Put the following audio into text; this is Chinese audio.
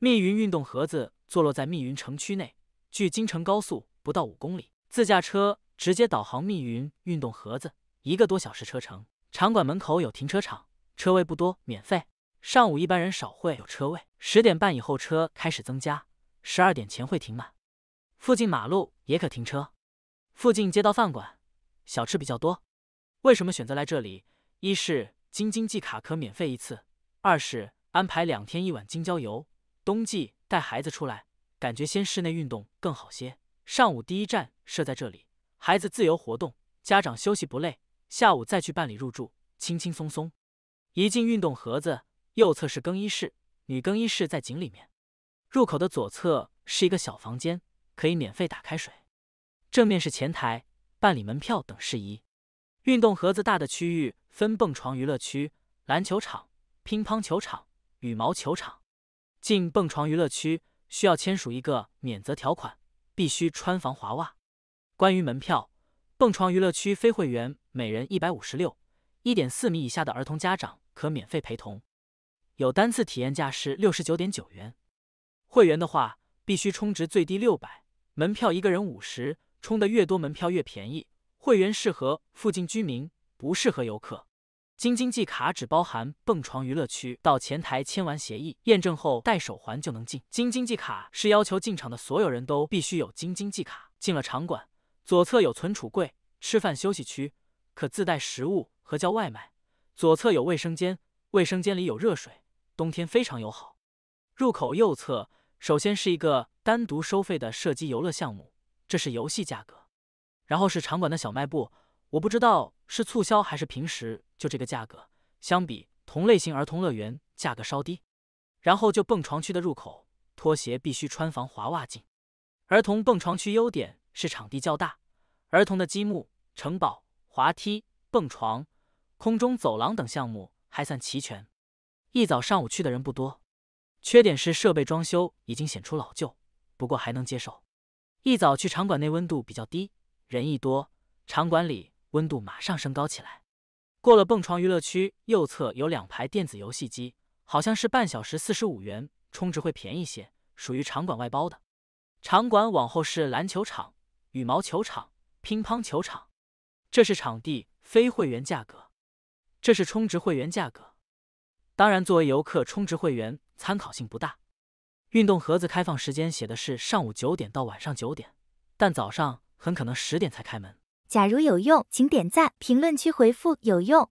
密云运动盒子坐落在密云城区内，距京承高速不到五公里，自驾车直接导航密云运动盒子，一个多小时车程。场馆门口有停车场，车位不多，免费。上午一般人少会有车位，十点半以后车开始增加，十二点前会停满。附近马路也可停车，附近街道饭馆、小吃比较多。为什么选择来这里？一是京津冀卡可免费一次，二是安排两天一晚京郊游。冬季带孩子出来，感觉先室内运动更好些。上午第一站设在这里，孩子自由活动，家长休息不累。下午再去办理入住，轻轻松松。一进运动盒子，右侧是更衣室，女更衣室在井里面。入口的左侧是一个小房间，可以免费打开水。正面是前台，办理门票等事宜。运动盒子大的区域分蹦床娱乐区、篮球场、乒乓球场、羽毛球场。进蹦床娱乐区需要签署一个免责条款，必须穿防滑袜。关于门票，蹦床娱乐区非会员每人一百五十六，一点四米以下的儿童家长可免费陪同。有单次体验价是六十九点九元，会员的话必须充值最低六百，门票一个人五十，充的越多门票越便宜。会员适合附近居民，不适合游客。京津冀卡只包含蹦床娱乐区，到前台签完协议、验证后带手环就能进。京津冀卡是要求进场的所有人都必须有京津冀卡。进了场馆，左侧有存储柜、吃饭休息区，可自带食物和叫外卖。左侧有卫生间，卫生间里有热水，冬天非常友好。入口右侧首先是一个单独收费的射击游乐项目，这是游戏价格。然后是场馆的小卖部，我不知道。是促销还是平时？就这个价格，相比同类型儿童乐园价格稍低。然后就蹦床区的入口，拖鞋必须穿防滑袜进。儿童蹦床区优点是场地较大，儿童的积木、城堡、滑梯、蹦床、空中走廊等项目还算齐全。一早上午去的人不多，缺点是设备装修已经显出老旧，不过还能接受。一早去场馆内温度比较低，人一多，场馆里。温度马上升高起来。过了蹦床娱乐区，右侧有两排电子游戏机，好像是半小时四十五元，充值会便宜些，属于场馆外包的。场馆往后是篮球场、羽毛球场、乒乓球场。这是场地非会员价格，这是充值会员价格。当然，作为游客充值会员参考性不大。运动盒子开放时间写的是上午九点到晚上九点，但早上很可能十点才开门。假如有用，请点赞，评论区回复“有用”。